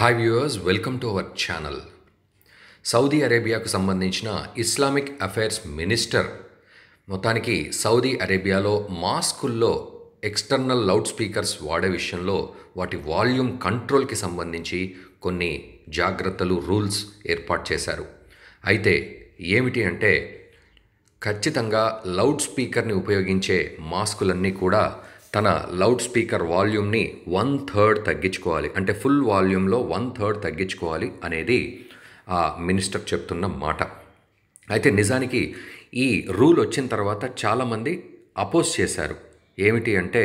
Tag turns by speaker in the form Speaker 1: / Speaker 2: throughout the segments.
Speaker 1: hi viewers welcome to our channel Saudi అరేబియాకు సంబంధించిన Islamic affairs minister మొత్తానికి Saudi అరేబియాలో మాస్కుల్లో ఎక్స్టర్నల్ లౌడ్ స్పీకర్స్ వాడే విషయంలో వాటి వాల్యూమ్ కంట్రోల్కి సంబంధించి కొన్ని జాగ్రత్తలు రూల్స్ ఏర్పాటు చేశారు అయితే ఏమిటి అంటే ఖచ్చితంగా లౌడ్ స్పీకర్ని ఉపయోగించే మాస్కులన్నీ కూడా తన లౌడ్ స్పీకర్ వాల్యూమ్ని వన్ థర్డ్ తగ్గించుకోవాలి అంటే ఫుల్ వాల్యూమ్లో వన్ థర్డ్ తగ్గించుకోవాలి అనేది ఆ మినిస్టర్ చెప్తున్న మాట అయితే నిజానికి ఈ రూల్ వచ్చిన తర్వాత చాలామంది అపోజ్ చేశారు ఏమిటి అంటే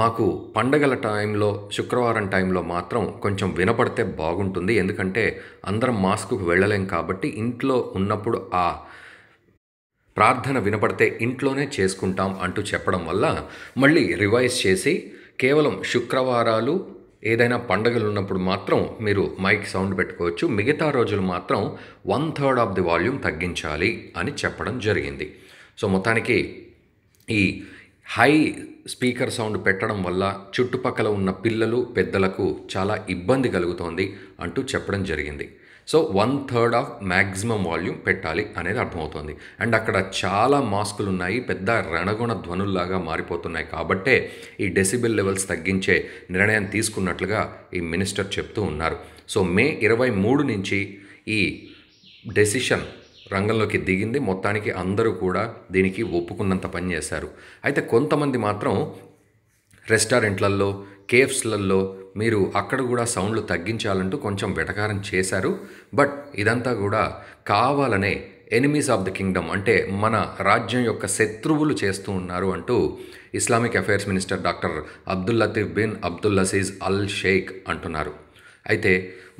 Speaker 1: మాకు పండగల టైంలో శుక్రవారం టైంలో మాత్రం కొంచెం వినపడితే బాగుంటుంది ఎందుకంటే అందరం మాస్కు వెళ్ళలేం కాబట్టి ఇంట్లో ఉన్నప్పుడు ఆ ప్రార్థన వినపడితే ఇంట్లోనే చేసుకుంటాం అంటూ చెప్పడం వల్ల మళ్ళీ రివైజ్ చేసి కేవలం శుక్రవారాలు ఏదైనా పండగలు ఉన్నప్పుడు మాత్రం మీరు మైక్ సౌండ్ పెట్టుకోవచ్చు మిగతా రోజులు మాత్రం one third of the volume తగ్గించాలి అని చెప్పడం జరిగింది సో మొత్తానికి ఈ హై స్పీకర్ సౌండ్ పెట్టడం వల్ల చుట్టుపక్కల ఉన్న పిల్లలు పెద్దలకు చాలా ఇబ్బంది కలుగుతోంది అంటూ చెప్పడం జరిగింది so one third of maximum volume పెట్టాలి అనేది అర్థమవుతుంది అండ్ అక్కడ చాలా మాస్కులు ఉన్నాయి పెద్ద రణగుణ ధ్వనుల్లాగా మారిపోతున్నాయి కాబట్టే ఈ డెసిబిల్ లెవెల్స్ తగ్గించే నిర్ణయం తీసుకున్నట్లుగా ఈ మినిస్టర్ చెప్తూ ఉన్నారు సో మే ఇరవై మూడు నుంచి ఈ డెసిషన్ రంగంలోకి దిగింది మొత్తానికి అందరూ కూడా దీనికి ఒప్పుకున్నంత పని చేశారు అయితే కొంతమంది మాత్రం రెస్టారెంట్లలో కేవ్స్లలో మీరు అక్కడ కూడా సౌండ్లు తగ్గించాలంటూ కొంచెం వెటకారం చేశారు బట్ ఇదంతా కూడా కావాలనే ఎనిమీస్ ఆఫ్ ద కింగ్డమ్ అంటే మన రాజ్యం యొక్క శత్రువులు చేస్తూ ఉన్నారు అంటూ Islamic affairs minister doctor Abdul Latif bin Abdul లసీజ్ అల్ షేక్ అంటున్నారు అయితే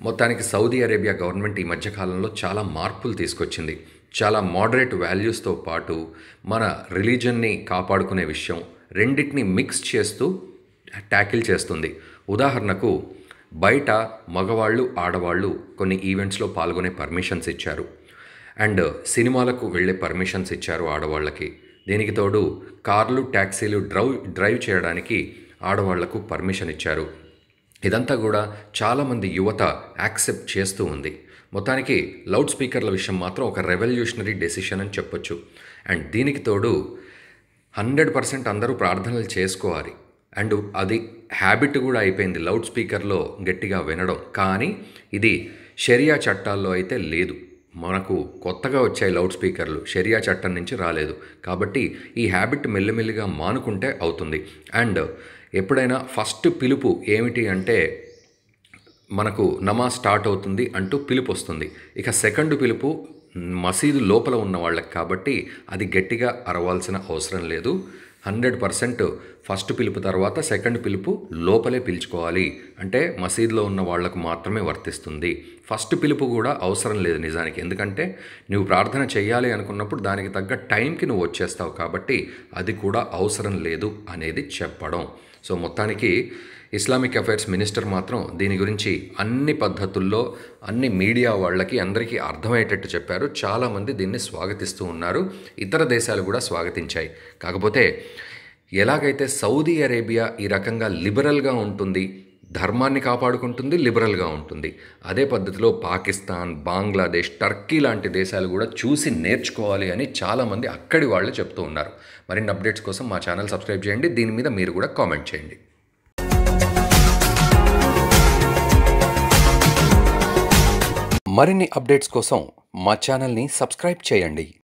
Speaker 1: మొత్తానికి సౌదీ అరేబియా గవర్నమెంట్ ఈ మధ్యకాలంలో చాలా మార్పులు తీసుకొచ్చింది చాలా మోడరేట్ వాల్యూస్తో పాటు మన రిలీజన్ని కాపాడుకునే విషయం రెండింటిని మిక్స్ చేస్తూ ట్యాకిల్ చేస్తుంది ఉదాహరణకు బయట మగవాళ్ళు ఆడవాళ్ళు కొన్ని ఈవెంట్స్లో పాల్గొనే పర్మిషన్స్ ఇచ్చారు అండ్ సినిమాలకు వెళ్ళే పర్మిషన్స్ ఇచ్చారు ఆడవాళ్ళకి దీనికి తోడు కార్లు ట్యాక్సీలు డ్రైవ్ డ్రైవ్ చేయడానికి ఆడవాళ్లకు పర్మిషన్ ఇచ్చారు ఇదంతా కూడా చాలామంది యువత యాక్సెప్ట్ చేస్తూ ఉంది మొత్తానికి లౌడ్ స్పీకర్ల విషయం మాత్రం ఒక రెవల్యూషనరీ డెసిషన్ అని చెప్పొచ్చు అండ్ దీనికి తోడు హండ్రెడ్ పర్సెంట్ అందరూ ప్రార్థనలు చేసుకోవాలి అండ్ అది హ్యాబిట్ కూడా అయిపోయింది లౌడ్ స్పీకర్లో గట్టిగా వినడం కానీ ఇది షరియా చట్టాల్లో అయితే లేదు మనకు కొత్తగా వచ్చాయి లౌడ్ స్పీకర్లు షరియా చట్టం నుంచి రాలేదు కాబట్టి ఈ హ్యాబిట్ మెల్లిమెల్లిగా మానుకుంటే అవుతుంది అండ్ ఎప్పుడైనా ఫస్ట్ పిలుపు ఏమిటి అంటే మనకు నమాజ్ స్టార్ట్ అవుతుంది అంటూ పిలుపు వస్తుంది ఇక సెకండ్ పిలుపు మసీదు లోపల ఉన్న వాళ్ళకి కాబట్టి అది గట్టిగా అరవాల్సిన అవసరం లేదు హండ్రెడ్ పర్సెంట్ ఫస్ట్ పిలుపు తర్వాత సెకండ్ పిలుపు లోపలే పిలుచుకోవాలి అంటే మసీద్లో ఉన్న వాళ్లకు మాత్రమే వర్తిస్తుంది ఫస్ట్ పిలుపు కూడా అవసరం లేదు నిజానికి ఎందుకంటే నువ్వు ప్రార్థన చేయాలి అనుకున్నప్పుడు దానికి తగ్గ టైంకి నువ్వు వచ్చేస్తావు కాబట్టి అది కూడా అవసరం లేదు అనేది చెప్పడం సో మొత్తానికి ఇస్లామిక్ అఫైర్స్ మినిస్టర్ మాత్రం దీని గురించి అన్ని పద్ధతుల్లో అన్ని మీడియా వాళ్ళకి అందరికీ అర్థమయ్యేటట్టు చెప్పారు చాలామంది దీన్ని స్వాగతిస్తూ ఉన్నారు ఇతర దేశాలు కూడా స్వాగతించాయి కాకపోతే ఎలాగైతే సౌదీ అరేబియా ఈ రకంగా లిబరల్గా ఉంటుంది ధర్మాన్ని కాపాడుకుంటుంది లిబరల్గా ఉంటుంది అదే పద్ధతిలో పాకిస్తాన్ బంగ్లాదేశ్ టర్కీ లాంటి దేశాలు కూడా చూసి నేర్చుకోవాలి అని చాలామంది అక్కడి వాళ్ళు చెప్తూ ఉన్నారు మరిన్ని అప్డేట్స్ కోసం మా ఛానల్ సబ్స్క్రైబ్ చేయండి దీని మీద మీరు కూడా కామెంట్ చేయండి మరిన్ని అప్డేట్స్ కోసం మా ఛానల్ని సబ్స్క్రైబ్ చేయండి